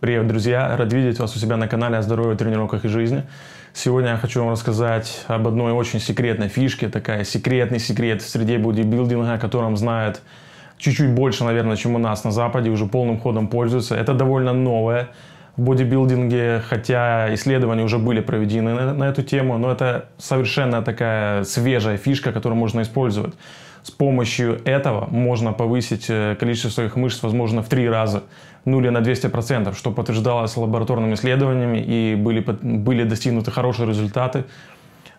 Привет, друзья! Рад видеть вас у себя на канале о здоровье, тренировках и жизни. Сегодня я хочу вам рассказать об одной очень секретной фишке, такая секретный секрет в среде бодибилдинга, о котором знают чуть-чуть больше, наверное, чем у нас на Западе, уже полным ходом пользуются. Это довольно новое в бодибилдинге, хотя исследования уже были проведены на, на эту тему, но это совершенно такая свежая фишка, которую можно использовать. С помощью этого можно повысить э, количество своих мышц, возможно, в три раза, ну или на 200%, что подтверждалось лабораторными исследованиями и были, были достигнуты хорошие результаты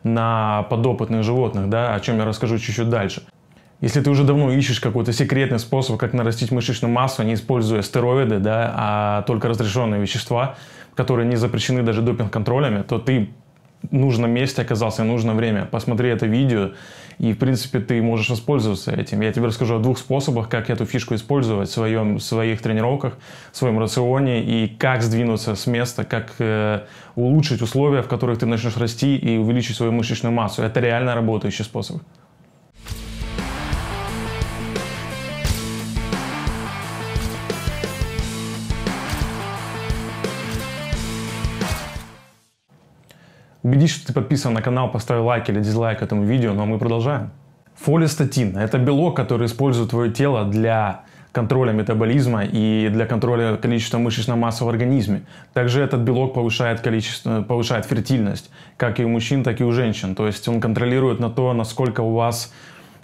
на подопытных животных, да, о чем я расскажу чуть-чуть дальше. Если ты уже давно ищешь какой-то секретный способ, как нарастить мышечную массу, не используя стероиды, да, а только разрешенные вещества, которые не запрещены даже допинг-контролями, то ты нужном месте оказался в нужное время. Посмотри это видео, и, в принципе, ты можешь воспользоваться этим. Я тебе расскажу о двух способах, как эту фишку использовать в своем, в своих тренировках, в своем рационе, и как сдвинуться с места, как э, улучшить условия, в которых ты начнешь расти и увеличить свою мышечную массу. Это реально работающий способ. Убедись, что ты подписан на канал, поставь лайк или дизлайк этому видео, но ну а мы продолжаем. Фолистатин – это белок, который использует твое тело для контроля метаболизма и для контроля количества мышечной массы в организме. Также этот белок повышает, количество, повышает фертильность, как и у мужчин, так и у женщин. То есть он контролирует на то, насколько у вас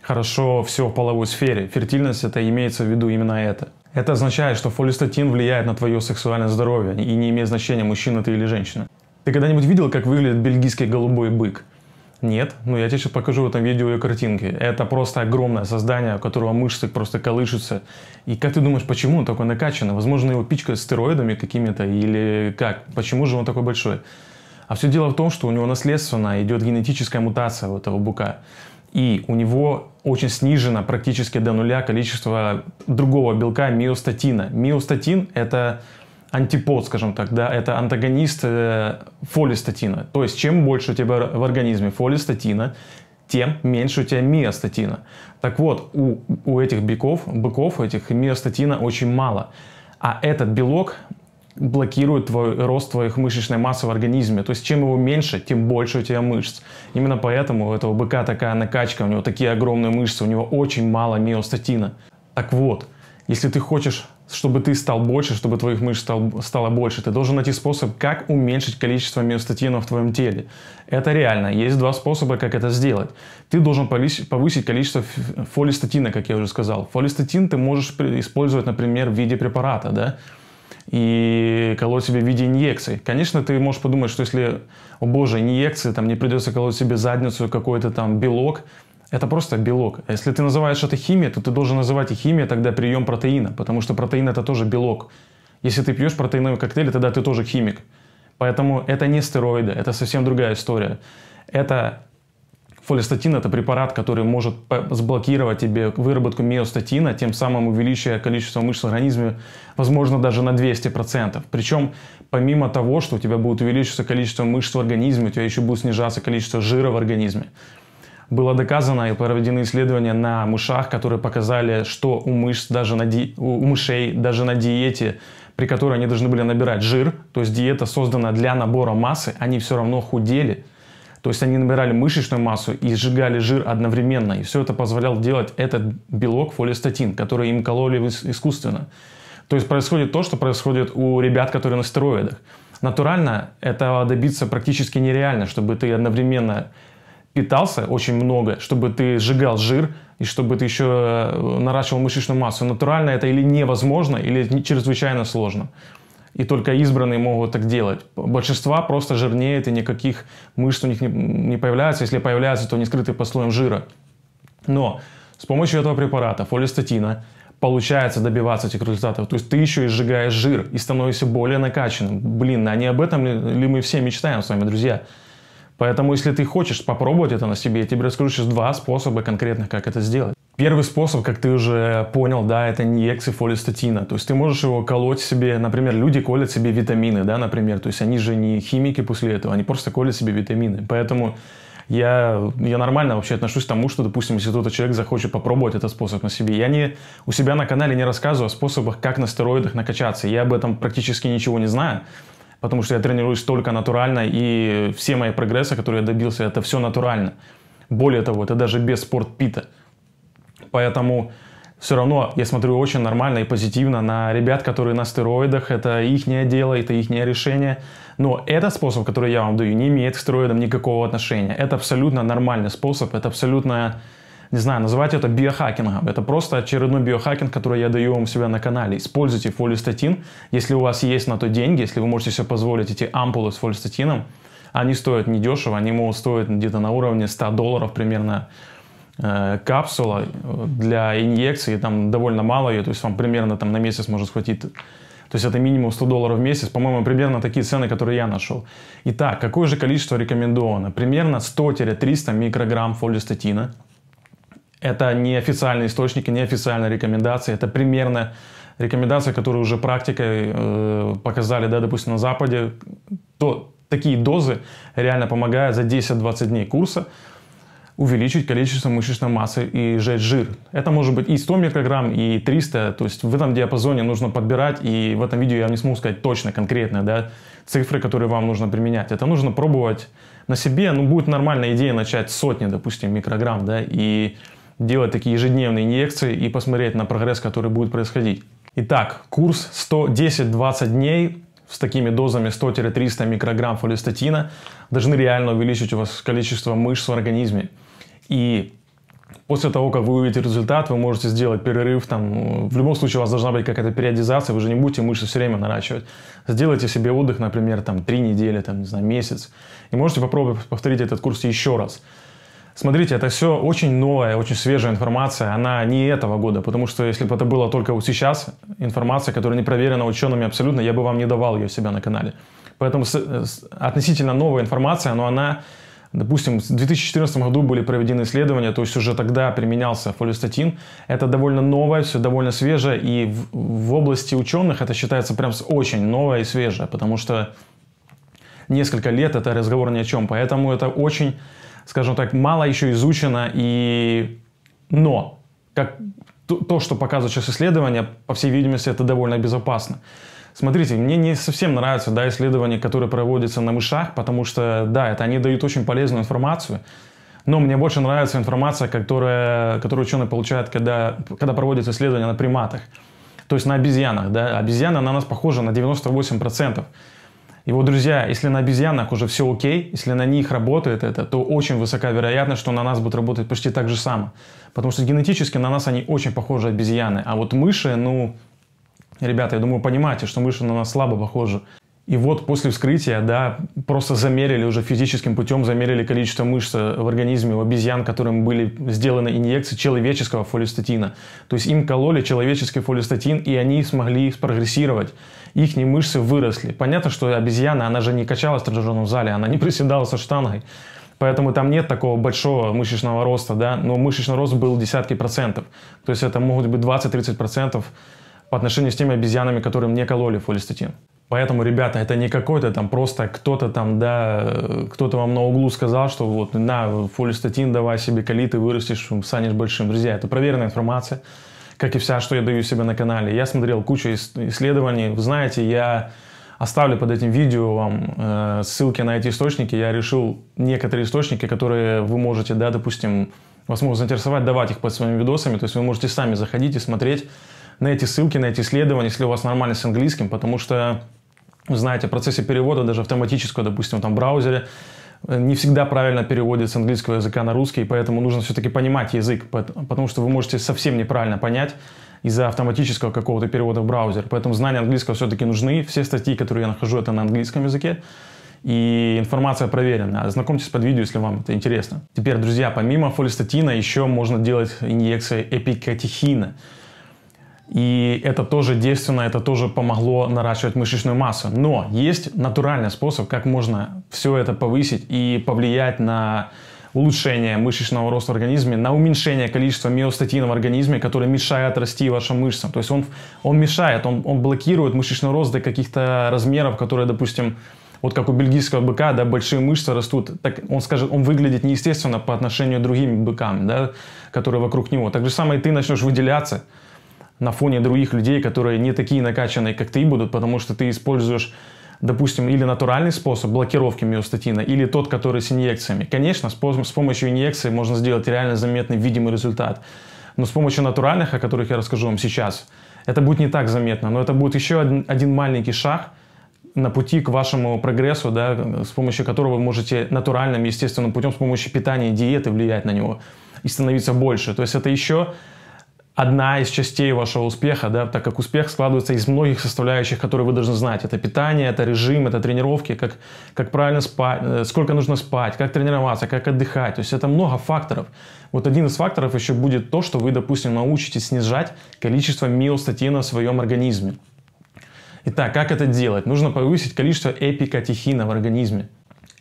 хорошо все в половой сфере. Фертильность – это имеется в виду именно это. Это означает, что фолистатин влияет на твое сексуальное здоровье и не имеет значения, мужчина ты или женщина. Ты когда-нибудь видел, как выглядит бельгийский голубой бык? Нет, ну я тебе сейчас покажу в этом видео и картинки. Это просто огромное создание, у которого мышцы просто колышутся. И как ты думаешь, почему он такой накачанный? Возможно, его пичкают стероидами какими-то или как? Почему же он такой большой? А все дело в том, что у него наследственно идет генетическая мутация у этого бука. И у него очень снижено практически до нуля количество другого белка миостатина. Миостатин – это антипод, скажем так, да, это антагонист э, фолистатина. То есть, чем больше у тебя в организме фолистатина, тем меньше у тебя миостатина. Так вот, у, у этих быков, быков этих миостатина очень мало. А этот белок блокирует твой, рост твоих мышечной массы в организме. То есть чем его меньше, тем больше у тебя мышц. Именно поэтому у этого быка такая накачка, у него такие огромные мышцы, у него очень мало миостатина. Так вот, если ты хочешь чтобы ты стал больше, чтобы твоих мышц стал, стало больше, ты должен найти способ, как уменьшить количество миостатинов в твоем теле. Это реально. Есть два способа, как это сделать. Ты должен повысить количество фолистатина, как я уже сказал. Фолистатин ты можешь использовать, например, в виде препарата, да? и колоть себе в виде инъекций. Конечно, ты можешь подумать, что если, о боже, инъекции, там не придется колоть себе задницу какой-то там белок, это просто белок. А если ты называешь это химией, то ты должен называть и химией тогда прием протеина, потому что протеин это тоже белок. Если ты пьешь протеиновый коктейль, тогда ты тоже химик. Поэтому это не стероиды, это совсем другая история. Это фолистатин – это препарат, который может сблокировать тебе выработку миостатина, тем самым увеличивая количество мышц в организме, возможно, даже на 200%. Причем, помимо того, что у тебя будет увеличиваться количество мышц в организме, у тебя еще будет снижаться количество жира в организме было доказано и проведены исследования на мышах, которые показали, что у, мышц даже на ди... у мышей даже на диете, при которой они должны были набирать жир, то есть диета создана для набора массы, они все равно худели. То есть они набирали мышечную массу и сжигали жир одновременно. И все это позволяло делать этот белок фолистатин, который им кололи искусственно. То есть происходит то, что происходит у ребят, которые на стероидах. Натурально этого добиться практически нереально, чтобы ты одновременно питался очень много, чтобы ты сжигал жир, и чтобы ты еще э, наращивал мышечную массу. Натурально это или невозможно, или чрезвычайно сложно. И только избранные могут так делать. Большинство просто жирнеет, и никаких мышц у них не, не появляется. Если появляются, то они скрыты под слоем жира. Но с помощью этого препарата, фолистатина, получается добиваться этих результатов. То есть ты еще и сжигаешь жир и становишься более накачанным. Блин, а не об этом ли мы все мечтаем с вами, друзья? Поэтому, если ты хочешь попробовать это на себе, я тебе расскажу сейчас два способа конкретно, как это сделать. Первый способ, как ты уже понял, да, это инъекции эксифолистатина. То есть ты можешь его колоть себе, например, люди колят себе витамины, да, например. То есть они же не химики после этого, они просто колят себе витамины. Поэтому я, я нормально вообще отношусь к тому, что, допустим, если кто-то человек захочет попробовать этот способ на себе. Я не, у себя на канале не рассказываю о способах, как на стероидах накачаться. Я об этом практически ничего не знаю потому что я тренируюсь только натурально, и все мои прогрессы, которые я добился, это все натурально. Более того, это даже без спортпита. Поэтому все равно я смотрю очень нормально и позитивно на ребят, которые на стероидах. Это их дело, это их решение. Но этот способ, который я вам даю, не имеет к стероидам никакого отношения. Это абсолютно нормальный способ, это абсолютно не знаю, называть это биохакингом. Это просто очередной биохакинг, который я даю вам у себя на канале. Используйте фолистатин, если у вас есть на то деньги, если вы можете себе позволить эти ампулы с фолистатином. Они стоят недешево, они могут стоить где-то на уровне 100 долларов примерно э, капсула э, для инъекции, там довольно мало ее, то есть вам примерно там на месяц может схватить, то есть это минимум 100 долларов в месяц. По-моему, примерно такие цены, которые я нашел. Итак, какое же количество рекомендовано? Примерно 100-300 микрограмм фолистатина. Это не официальные источники, не официальные рекомендации, это примерно рекомендации, которые уже практикой э, показали, да, допустим, на Западе, то такие дозы реально помогают за 10-20 дней курса увеличить количество мышечной массы и сжечь жир. Это может быть и 100 микрограмм, и 300, то есть в этом диапазоне нужно подбирать, и в этом видео я не смогу сказать точно, конкретно, да, цифры, которые вам нужно применять. Это нужно пробовать на себе, ну, будет нормальная идея начать сотни, допустим, микрограмм, да, и делать такие ежедневные инъекции и посмотреть на прогресс, который будет происходить. Итак, курс 110-20 дней с такими дозами 100-300 микрограмм фолистатина должны реально увеличить у вас количество мышц в организме. И после того, как вы увидите результат, вы можете сделать перерыв, там, в любом случае у вас должна быть какая-то периодизация, вы же не будете мышцы все время наращивать. Сделайте себе отдых, например, там, 3 недели, там, не знаю, месяц, и можете попробовать повторить этот курс еще раз. Смотрите, это все очень новая, очень свежая информация. Она не этого года, потому что если бы это было только вот сейчас, информация, которая не проверена учеными абсолютно, я бы вам не давал ее себя на канале. Поэтому с, с, относительно новая информация, но она, допустим, в 2014 году были проведены исследования, то есть уже тогда применялся фолистатин. Это довольно новое, все довольно свежее, и в, в области ученых это считается прям очень новое и свежее, потому что несколько лет это разговор ни о чем. Поэтому это очень скажем так, мало еще изучено и... Но, как то, что показывают сейчас исследования, по всей видимости, это довольно безопасно. Смотрите, мне не совсем нравятся да, исследования, которые проводятся на мышах, потому что, да, это они дают очень полезную информацию, но мне больше нравится информация, которая, которую ученые получают, когда, когда проводятся исследования на приматах, то есть на обезьянах. Да? Обезьяна на нас похожа на 98%. Его друзья, если на обезьянах уже все окей, если на них работает это, то очень высока вероятность, что на нас будет работать почти так же само. Потому что генетически на нас они очень похожи обезьяны. А вот мыши, ну, ребята, я думаю, понимаете, что мыши на нас слабо похожи. И вот после вскрытия, да, просто замерили уже физическим путем, замерили количество мышц э, в организме у обезьян, которым были сделаны инъекции человеческого фолистатина. То есть им кололи человеческий фолистатин, и они смогли спрогрессировать. Их мышцы выросли. Понятно, что обезьяна, она же не качалась в тренажерном зале, она не приседала со штангой. Поэтому там нет такого большого мышечного роста, да, но мышечный рост был десятки процентов. То есть это могут быть 20-30 процентов по отношению с теми обезьянами, которым не кололи фолистатин. Поэтому, ребята, это не какой-то там просто кто-то там, да, кто-то вам на углу сказал, что вот на фолистатин давай себе кали, ты вырастешь, станешь большим. Друзья, это проверенная информация, как и вся, что я даю себе на канале. Я смотрел кучу исследований, вы знаете, я оставлю под этим видео вам э, ссылки на эти источники. Я решил некоторые источники, которые вы можете, да, допустим, вас могут заинтересовать, давать их под своими видосами. То есть вы можете сами заходить и смотреть на эти ссылки, на эти исследования, если у вас нормально с английским, потому что, знаете, в процессе перевода, даже автоматического, допустим, там, браузере, э, не всегда правильно переводится с английского языка на русский, поэтому нужно все-таки понимать язык, потому что вы можете совсем неправильно понять из-за автоматического какого-то перевода в браузер. Поэтому знания английского все-таки нужны. Все статьи, которые я нахожу, это на английском языке. И информация проверена. Ознакомьтесь под видео, если вам это интересно. Теперь, друзья, помимо фолистатина еще можно делать инъекции эпикатехина. И это тоже действенно, это тоже помогло наращивать мышечную массу. Но есть натуральный способ, как можно все это повысить и повлиять на улучшение мышечного роста в организме, на уменьшение количества миостатина в организме, который мешает расти вашим мышцам. То есть он, он мешает, он, он блокирует мышечный рост до каких-то размеров, которые, допустим, вот как у бельгийского быка, да, большие мышцы растут, так он скажет, он выглядит неестественно по отношению к другим быкам, да, которые вокруг него. Так же самое и ты начнешь выделяться – на фоне других людей, которые не такие накачанные, как ты будут, потому что ты используешь допустим, или натуральный способ блокировки миостатина, или тот, который с инъекциями. Конечно, с помощью инъекции можно сделать реально заметный видимый результат. Но с помощью натуральных, о которых я расскажу вам сейчас, это будет не так заметно, но это будет еще один, один маленький шаг на пути к вашему прогрессу, да, с помощью которого вы можете натуральным, естественным путем, с помощью питания и диеты влиять на него и становиться больше. То есть это еще одна из частей вашего успеха, да, так как успех складывается из многих составляющих, которые вы должны знать. Это питание, это режим, это тренировки, как, как правильно спать, э, сколько нужно спать, как тренироваться, как отдыхать. То есть это много факторов. Вот один из факторов еще будет то, что вы, допустим, научитесь снижать количество миостатина в своем организме. Итак, как это делать? Нужно повысить количество эпикатехина в организме.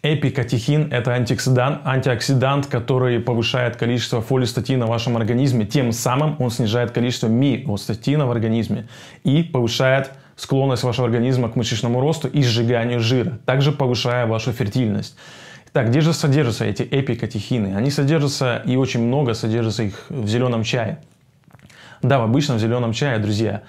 Эпикатехин – это антиоксидант, антиоксидант, который повышает количество фолистатина в вашем организме, тем самым он снижает количество миостатина в организме и повышает склонность вашего организма к мышечному росту и сжиганию жира, также повышая вашу фертильность. Так, где же содержатся эти эпикатехины? Они содержатся, и очень много содержатся их в зеленом чае. Да, в обычном зеленом чае, друзья.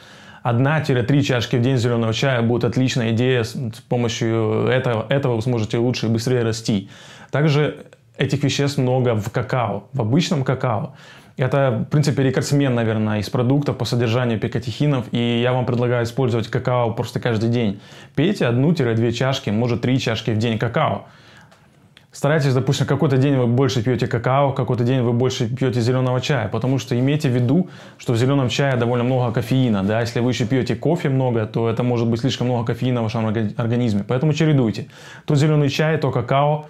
1-3 чашки в день зеленого чая будет отличная идея. С помощью этого, этого вы сможете лучше и быстрее расти. Также этих веществ много в какао, в обычном какао. Это, в принципе, рекордсмен, наверное, из продуктов по содержанию пикотехинов, и я вам предлагаю использовать какао просто каждый день. Пейте одну-две чашки, может, три чашки в день какао старайтесь, допустим, какой-то день вы больше пьете какао, какой-то день вы больше пьете зеленого чая, потому что имейте в виду, что в зеленом чае довольно много кофеина, да, если вы еще пьете кофе много, то это может быть слишком много кофеина в вашем организме, поэтому чередуйте. То зеленый чай, то какао,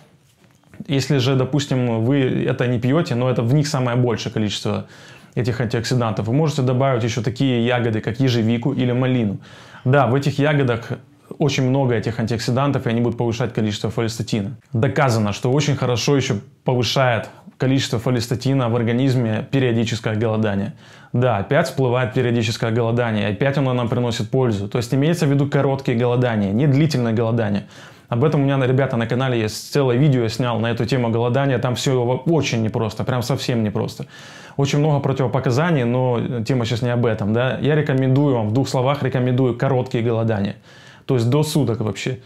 если же, допустим, вы это не пьете, но это в них самое большее количество этих антиоксидантов, вы можете добавить еще такие ягоды, как ежевику или малину. Да, в этих ягодах очень много этих антиоксидантов, и они будут повышать количество фолистатина. Доказано, что очень хорошо еще повышает количество фолистатина в организме периодическое голодание. Да, опять всплывает периодическое голодание, опять оно нам приносит пользу. То есть имеется в виду короткие голодания, не длительное голодание. Об этом у меня, ребята, на канале есть целое видео, я снял на эту тему голодания. Там все очень непросто, прям совсем непросто. Очень много противопоказаний, но тема сейчас не об этом. Да? Я рекомендую вам, в двух словах рекомендую короткие голодания то есть до суток вообще.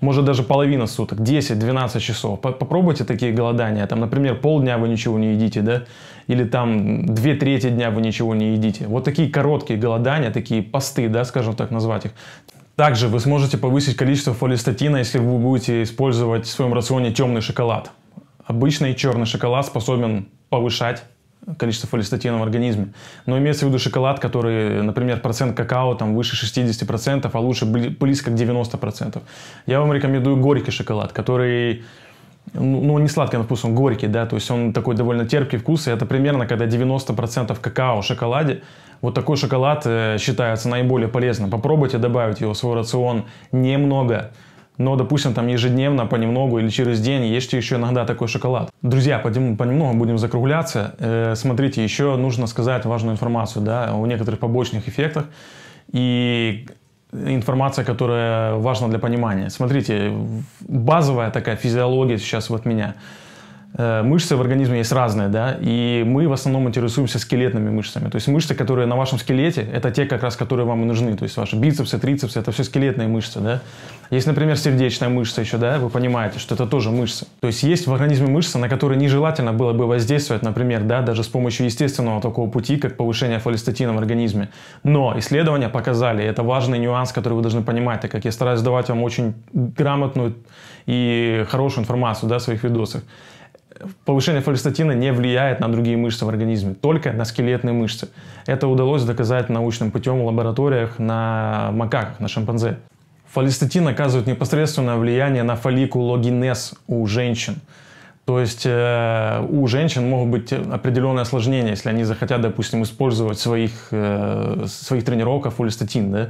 Может даже половина суток, 10-12 часов. Попробуйте такие голодания. Там, например, полдня вы ничего не едите, да? Или там две трети дня вы ничего не едите. Вот такие короткие голодания, такие посты, да, скажем так назвать их. Также вы сможете повысить количество фолистатина, если вы будете использовать в своем рационе темный шоколад. Обычный черный шоколад способен повышать количество фолистатина в организме. Но имеется в виду шоколад, который, например, процент какао там выше 60%, а лучше близко к 90%. Я вам рекомендую горький шоколад, который ну, ну, он не сладкий на вкус, он горький, да, то есть он такой довольно терпкий вкус, и это примерно, когда 90% какао в шоколаде, вот такой шоколад э, считается наиболее полезным. Попробуйте добавить его в свой рацион немного, но, допустим, там ежедневно, понемногу или через день ешьте еще иногда такой шоколад. Друзья, понемногу будем закругляться. Э, смотрите, еще нужно сказать важную информацию, да, о некоторых побочных эффектах. И информация, которая важна для понимания. Смотрите, базовая такая физиология сейчас вот меня – Э, мышцы в организме есть разные, да, и мы в основном интересуемся скелетными мышцами. То есть мышцы, которые на вашем скелете, это те как раз, которые вам и нужны. То есть ваши бицепсы, трицепсы, это все скелетные мышцы, да. Есть, например, сердечная мышца еще, да, вы понимаете, что это тоже мышцы. То есть есть в организме мышцы, на которые нежелательно было бы воздействовать, например, да, даже с помощью естественного такого пути, как повышение холестатина в организме. Но исследования показали, это важный нюанс, который вы должны понимать, так как я стараюсь давать вам очень грамотную и хорошую информацию, да, в своих видосах повышение фолистатина не влияет на другие мышцы в организме, только на скелетные мышцы. Это удалось доказать научным путем в лабораториях на макаках, на шимпанзе. Фолистатин оказывает непосредственное влияние на фолликулогенез у женщин. То есть э, у женщин могут быть определенные осложнения, если они захотят, допустим, использовать своих, э, своих тренировках фолистатин. Да?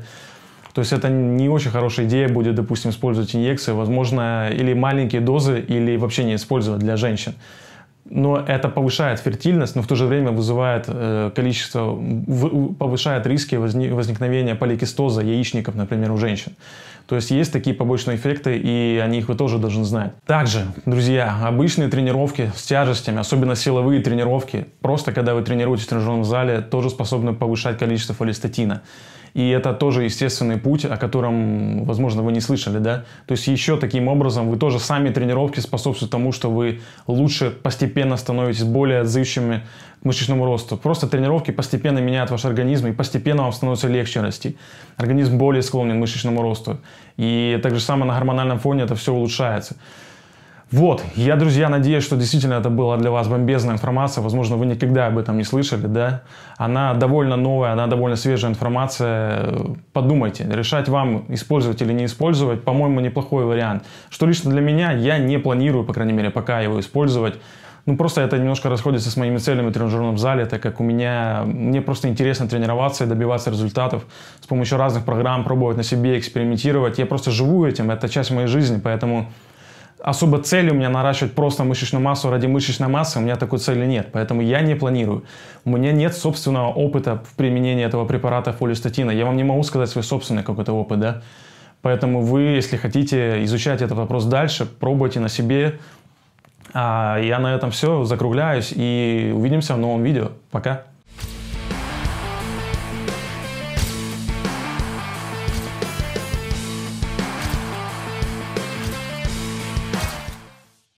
То есть это не очень хорошая идея будет, допустим, использовать инъекции, возможно, или маленькие дозы, или вообще не использовать для женщин. Но это повышает фертильность, но в то же время вызывает э, количество, в, повышает риски возник, возникновения поликистоза яичников, например, у женщин. То есть есть такие побочные эффекты, и о них вы тоже должны знать. Также, друзья, обычные тренировки с тяжестями, особенно силовые тренировки, просто когда вы тренируетесь в тренажерном зале, тоже способны повышать количество холестатина. И это тоже естественный путь, о котором, возможно, вы не слышали, да? То есть еще таким образом вы тоже сами тренировки способствуют тому, что вы лучше постепенно становитесь более отзывчивыми к мышечному росту. Просто тренировки постепенно меняют ваш организм, и постепенно вам становится легче расти. Организм более склонен к мышечному росту. И так же самое на гормональном фоне это все улучшается. Вот, я, друзья, надеюсь, что действительно это была для вас бомбезная информация. Возможно, вы никогда об этом не слышали, да? Она довольно новая, она довольно свежая информация. Подумайте, решать вам, использовать или не использовать, по-моему, неплохой вариант. Что лично для меня, я не планирую, по крайней мере, пока его использовать. Ну, просто это немножко расходится с моими целями в тренажерном зале, так как у меня, мне просто интересно тренироваться и добиваться результатов с помощью разных программ, пробовать на себе, экспериментировать. Я просто живу этим, это часть моей жизни, поэтому особо цели у меня наращивать просто мышечную массу ради мышечной массы, у меня такой цели нет, поэтому я не планирую. У меня нет собственного опыта в применении этого препарата фолистатина. Я вам не могу сказать свой собственный какой-то опыт, да? Поэтому вы, если хотите изучать этот вопрос дальше, пробуйте на себе. А я на этом все, закругляюсь и увидимся в новом видео. Пока!